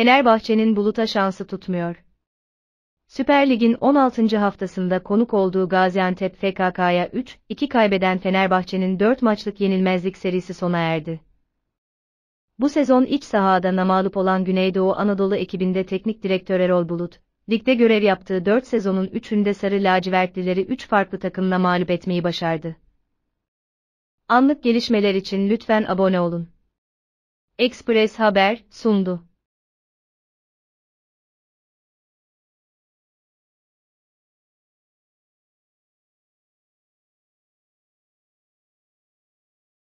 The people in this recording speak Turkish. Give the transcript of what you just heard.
Fenerbahçe'nin buluta şansı tutmuyor. Süper Lig'in 16. haftasında konuk olduğu Gaziantep FKK'ya 3-2 kaybeden Fenerbahçe'nin 4 maçlık yenilmezlik serisi sona erdi. Bu sezon iç sahada namağlup olan Güneydoğu Anadolu ekibinde teknik direktör Erol Bulut, ligde görev yaptığı 4 sezonun 3'ünde Sarı Lacivertlileri 3 farklı takımla mağlup etmeyi başardı. Anlık gelişmeler için lütfen abone olun. Express Haber sundu.